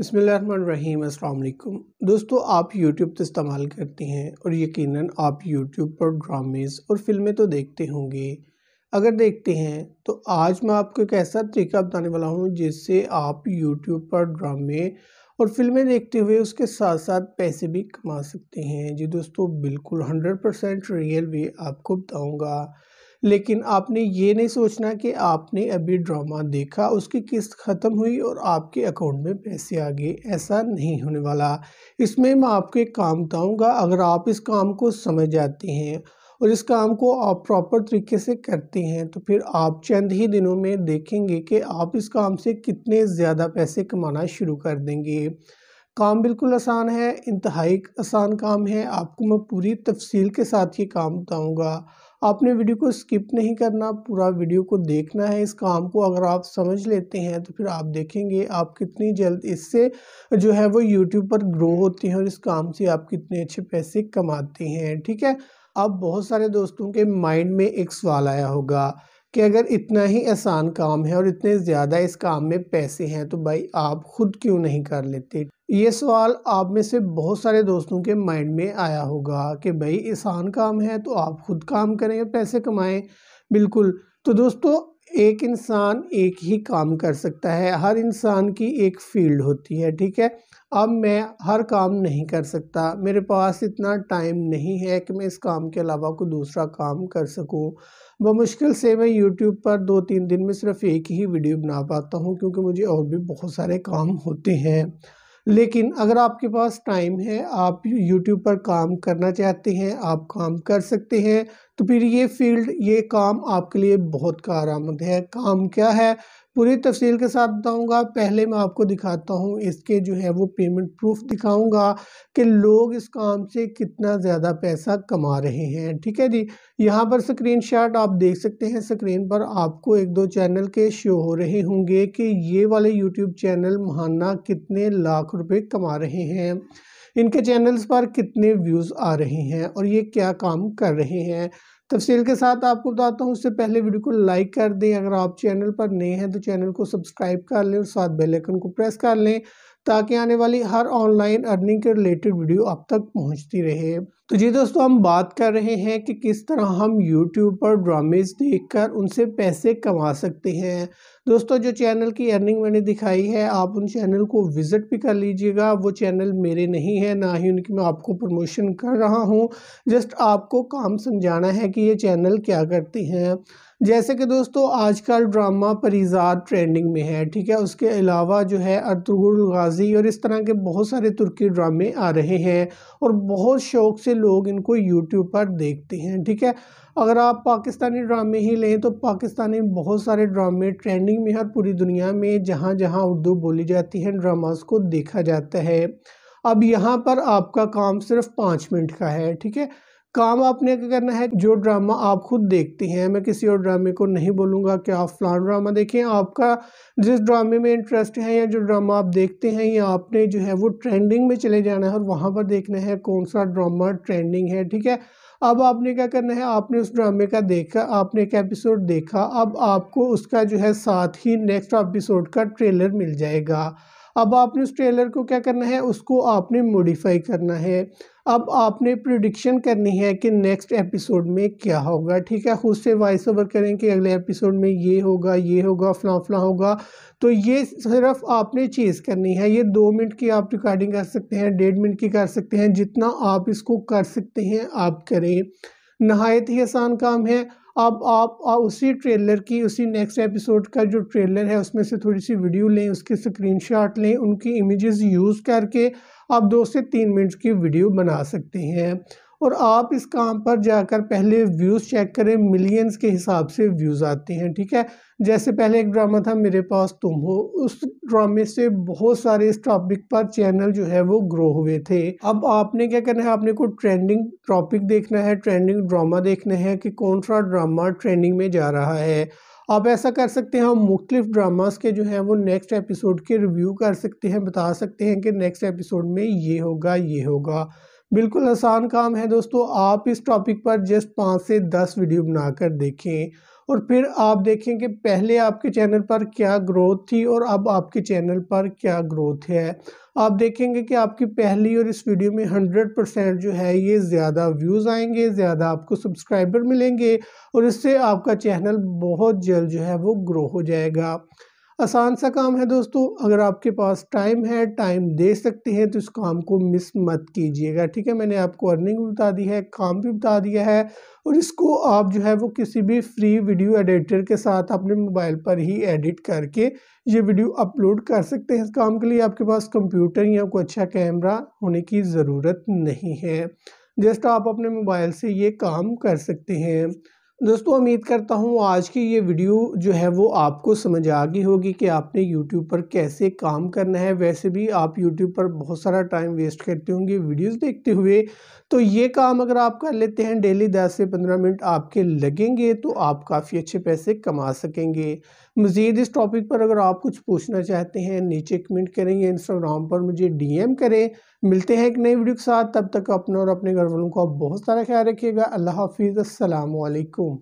बसमीम अल्लाम दोस्तों आप YouTube तो इस्तेमाल करते हैं और यकीनन आप YouTube पर ड्रामेज़ और फिल्में तो देखते होंगे अगर देखते हैं तो आज मैं आपको एक ऐसा तरीका बताने वाला हूं जिससे आप YouTube पर ड्रामे और फिल्में देखते हुए उसके साथ साथ पैसे भी कमा सकते हैं जी दोस्तों बिल्कुल 100% रियल वे आपको बताऊँगा लेकिन आपने ये नहीं सोचना कि आपने अभी ड्रामा देखा उसकी किस्त ख़त्म हुई और आपके अकाउंट में पैसे आ गए ऐसा नहीं होने वाला इसमें मैं आपके काम बताऊँगा अगर आप इस काम को समझ जाते हैं और इस काम को आप प्रॉपर तरीके से करते हैं तो फिर आप चंद ही दिनों में देखेंगे कि आप इस काम से कितने ज़्यादा पैसे कमाना शुरू कर देंगे काम बिल्कुल आसान है इंतहाई आसान काम है आपको मैं पूरी तफसील के साथ ये काम बताऊँगा आपने वीडियो को स्किप नहीं करना पूरा वीडियो को देखना है इस काम को अगर आप समझ लेते हैं तो फिर आप देखेंगे आप कितनी जल्द इससे जो है वो यूट्यूब पर ग्रो होती हैं और इस काम से आप कितने अच्छे पैसे कमाते हैं ठीक है अब बहुत सारे दोस्तों के माइंड में एक सवाल आया होगा कि अगर इतना ही आसान काम है और इतने ज़्यादा इस काम में पैसे हैं तो भाई आप ख़ुद क्यों नहीं कर लेते ये सवाल आप में से बहुत सारे दोस्तों के माइंड में आया होगा कि भाई आसान काम है तो आप खुद काम करें पैसे कमाएं बिल्कुल तो दोस्तों एक इंसान एक ही काम कर सकता है हर इंसान की एक फील्ड होती है ठीक है अब मैं हर काम नहीं कर सकता मेरे पास इतना टाइम नहीं है कि मैं इस काम के अलावा कोई दूसरा काम कर सकूं मुश्किल से मैं यूट्यूब पर दो तीन दिन में सिर्फ एक ही वीडियो बना पाता हूं क्योंकि मुझे और भी बहुत सारे काम होते हैं लेकिन अगर आपके पास टाइम है आप यूट्यूब पर काम करना चाहते हैं आप काम कर सकते हैं तो फिर ये फील्ड ये काम आपके लिए बहुत आमद है काम क्या है पूरी तफसील के साथ बताऊंगा पहले मैं आपको दिखाता हूँ इसके जो है वो पेमेंट प्रूफ दिखाऊंगा कि लोग इस काम से कितना ज़्यादा पैसा कमा रहे हैं ठीक है जी यहाँ पर शॉट आप देख सकते हैं स्क्रीन पर आपको एक दो चैनल के शो हो रहे होंगे कि ये वाले यूट्यूब चैनल महाना कितने लाख रुपये कमा रहे हैं इनके चैनल्स पर कितने व्यूज़ आ रहे हैं और ये क्या काम कर रहे हैं तफसील के साथ आपको बताता हूँ उससे पहले वीडियो को लाइक कर दें अगर आप चैनल पर नए हैं तो चैनल को सब्सक्राइब कर लें और साथ बेल आइकन को प्रेस कर लें ताकि आने वाली हर ऑनलाइन अर्निंग के रिलेटेड वीडियो आप तक पहुँचती रहे तो जी दोस्तों हम बात कर रहे हैं कि किस तरह हम यूट्यूब पर ड्रामेज देखकर उनसे पैसे कमा सकते हैं दोस्तों जो चैनल की अर्निंग मैंने दिखाई है आप उन चैनल को विज़िट भी कर लीजिएगा वो चैनल मेरे नहीं है ना ही उनकी मैं आपको प्रमोशन कर रहा हूँ जस्ट आपको काम समझाना है कि ये चैनल क्या करते हैं जैसे कि दोस्तों आजकल ड्रामा परिजात ट्रेंडिंग में है ठीक है उसके अलावा जो है अर्तुगुल गाजी और इस तरह के बहुत सारे तुर्की ड्रामे आ रहे हैं और बहुत शौक से लोग इनको यूट्यूब पर देखते हैं ठीक है अगर आप पाकिस्तानी ड्रामे ही लें तो पाकिस्तानी बहुत सारे ड्रामे ट्रेंडिंग में हर पूरी दुनिया में जहाँ जहाँ उर्दू बोली जाती है ड्रामास को देखा जाता है अब यहाँ पर आपका काम सिर्फ पाँच मिनट का है ठीक है काम आपने क्या करना है जो ड्रामा आप खुद देखते हैं मैं किसी और ड्रामे को नहीं बोलूँगा कि आप फलान ड्रामा देखें आपका जिस ड्रामे में इंटरेस्ट है या जो ड्रामा आप देखते हैं या आपने जो है वो ट्रेंडिंग में चले जाना है और वहाँ पर देखना है कौन सा ड्रामा ट्रेंडिंग है ठीक है अब आपने क्या करना है आपने उस ड्रामे का देखा आपने एक एपिसोड देखा अब आपको उसका जो है साथ ही नेक्स्ट एपिसोड का ट्रेलर मिल जाएगा अब आपने उस ट्रेलर को क्या करना है उसको आपने मॉडिफाई करना है अब आपने प्रिडिक्शन करनी है कि नेक्स्ट एपिसोड में क्या होगा ठीक है खुद से वॉइस ओवर करें कि अगले एपिसोड में ये होगा ये होगा फला फला होगा तो ये सिर्फ आपने चीज़ करनी है ये दो मिनट की आप रिकॉर्डिंग कर सकते हैं डेढ़ मिनट की कर सकते हैं जितना आप इसको कर सकते हैं आप करें नहायत ही आसान काम है अब आप उसी ट्रेलर की उसी नेक्स्ट एपिसोड का जो ट्रेलर है उसमें से थोड़ी सी वीडियो लें उसके स्क्रीनशॉट लें उनकी इमेजेस यूज़ करके आप दो से तीन मिनट की वीडियो बना सकते हैं और आप इस काम पर जाकर पहले व्यूज़ चेक करें मिलियंस के हिसाब से व्यूज़ आते हैं ठीक है जैसे पहले एक ड्रामा था मेरे पास तुम हो उस ड्रामे से बहुत सारे इस टॉपिक पर चैनल जो है वो ग्रो हुए थे अब आपने क्या करना है आपने को ट्रेंडिंग टॉपिक देखना है ट्रेंडिंग ड्रामा देखना है कि कौन सा ड्रामा ट्रेंडिंग में जा रहा है आप ऐसा कर सकते हैं हम मुख्तलिफ ड्रामास के जो हैं वो नेक्स्ट एपिसोड के रिव्यू कर सकते हैं बता सकते हैं कि नेक्स्ट एपिसोड में ये होगा ये होगा बिल्कुल आसान काम है दोस्तों आप इस टॉपिक पर जस्ट पाँच से दस वीडियो बनाकर देखें और फिर आप देखें कि पहले आपके चैनल पर क्या ग्रोथ थी और अब आपके चैनल पर क्या ग्रोथ है आप देखेंगे कि आपकी पहली और इस वीडियो में हंड्रेड परसेंट जो है ये ज़्यादा व्यूज़ आएंगे ज़्यादा आपको सब्सक्राइबर मिलेंगे और इससे आपका चैनल बहुत जल्द जो है वो ग्रो हो जाएगा आसान सा काम है दोस्तों अगर आपके पास टाइम है टाइम दे सकते हैं तो इस काम को मिस मत कीजिएगा ठीक है मैंने आपको अर्निंग भी बता दी है काम भी बता दिया है और इसको आप जो है वो किसी भी फ्री वीडियो एडिटर के साथ अपने मोबाइल पर ही एडिट करके ये वीडियो अपलोड कर सकते हैं इस काम के लिए आपके पास कंप्यूटर या कोई अच्छा कैमरा होने की ज़रूरत नहीं है जस्ट आप अपने मोबाइल से ये काम कर सकते हैं दोस्तों उम्मीद करता हूँ आज की ये वीडियो जो है वो आपको समझ आ गई होगी कि आपने यूट्यूब पर कैसे काम करना है वैसे भी आप यूट्यूब पर बहुत सारा टाइम वेस्ट करते होंगे वीडियोस देखते हुए तो ये काम अगर आप कर लेते हैं डेली दस से पंद्रह मिनट आपके लगेंगे तो आप काफ़ी अच्छे पैसे कमा सकेंगे मज़ीद इस टॉपिक पर अगर आप कुछ पूछना चाहते हैं नीचे कमेंट करें या इंस्टाग्राम पर मुझे डीएम करें मिलते हैं एक नई वीडियो के साथ तब तक अपने और अपने घर वालों का बहुत सारा ख्याल रखिएगा अल्लाह हाफिज़ असलकम